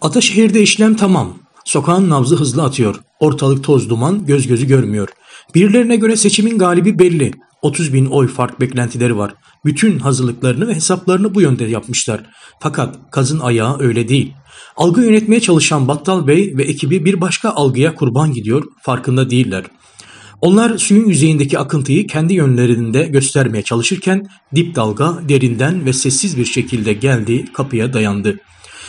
Ataşehir'de işlem tamam. Sokağın nabzı hızlı atıyor. Ortalık toz duman, göz gözü görmüyor. Birilerine göre seçimin galibi belli. 30 bin oy fark beklentileri var. Bütün hazırlıklarını ve hesaplarını bu yönde yapmışlar. Fakat kazın ayağı öyle değil. Algı yönetmeye çalışan Battal Bey ve ekibi bir başka algıya kurban gidiyor, farkında değiller. Onlar suyun yüzeyindeki akıntıyı kendi yönlerinde göstermeye çalışırken dip dalga derinden ve sessiz bir şekilde geldi, kapıya dayandı.''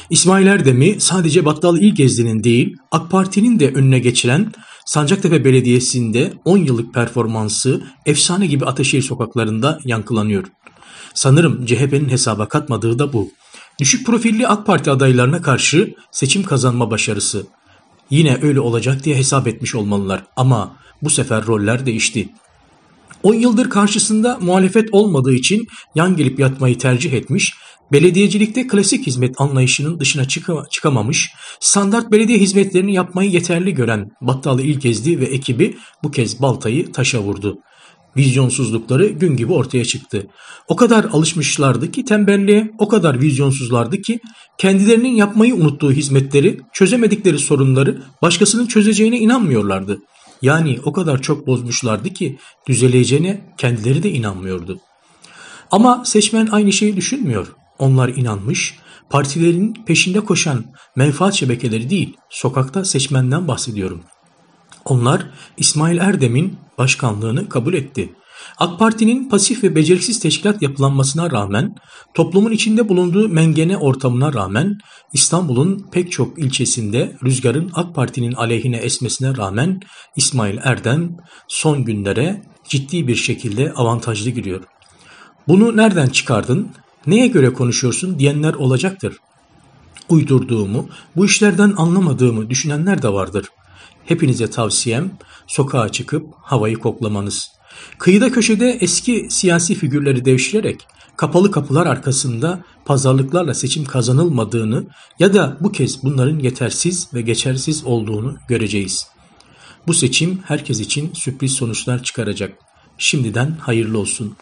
İsmail Erdem'i sadece Battal gezdinin değil AK Parti'nin de önüne geçilen Sancaktepe Belediyesi'nde 10 yıllık performansı efsane gibi Ateşehir sokaklarında yankılanıyor. Sanırım CHP'nin hesaba katmadığı da bu. Düşük profilli AK Parti adaylarına karşı seçim kazanma başarısı. Yine öyle olacak diye hesap etmiş olmalılar ama bu sefer roller değişti. 10 yıldır karşısında muhalefet olmadığı için yan gelip yatmayı tercih etmiş, belediyecilikte klasik hizmet anlayışının dışına çıkamamış, standart belediye hizmetlerini yapmayı yeterli gören Battalı İlkezdi ve ekibi bu kez baltayı taşa vurdu. Vizyonsuzlukları gün gibi ortaya çıktı. O kadar alışmışlardı ki tembelliğe, o kadar vizyonsuzlardı ki kendilerinin yapmayı unuttuğu hizmetleri, çözemedikleri sorunları başkasının çözeceğine inanmıyorlardı.'' Yani o kadar çok bozmuşlardı ki düzeleceğine kendileri de inanmıyordu. Ama seçmen aynı şeyi düşünmüyor. Onlar inanmış, partilerin peşinde koşan menfaat şebekeleri değil, sokakta seçmenden bahsediyorum. Onlar İsmail Erdem'in başkanlığını kabul etti. AK Parti'nin pasif ve beceriksiz teşkilat yapılanmasına rağmen, toplumun içinde bulunduğu mengene ortamına rağmen, İstanbul'un pek çok ilçesinde rüzgarın AK Parti'nin aleyhine esmesine rağmen İsmail Erdem son günlere ciddi bir şekilde avantajlı giriyor. Bunu nereden çıkardın, neye göre konuşuyorsun diyenler olacaktır. Uydurduğumu, bu işlerden anlamadığımı düşünenler de vardır. Hepinize tavsiyem sokağa çıkıp havayı koklamanız.'' Kıyıda köşede eski siyasi figürleri devşirerek kapalı kapılar arkasında pazarlıklarla seçim kazanılmadığını ya da bu kez bunların yetersiz ve geçersiz olduğunu göreceğiz. Bu seçim herkes için sürpriz sonuçlar çıkaracak. Şimdiden hayırlı olsun.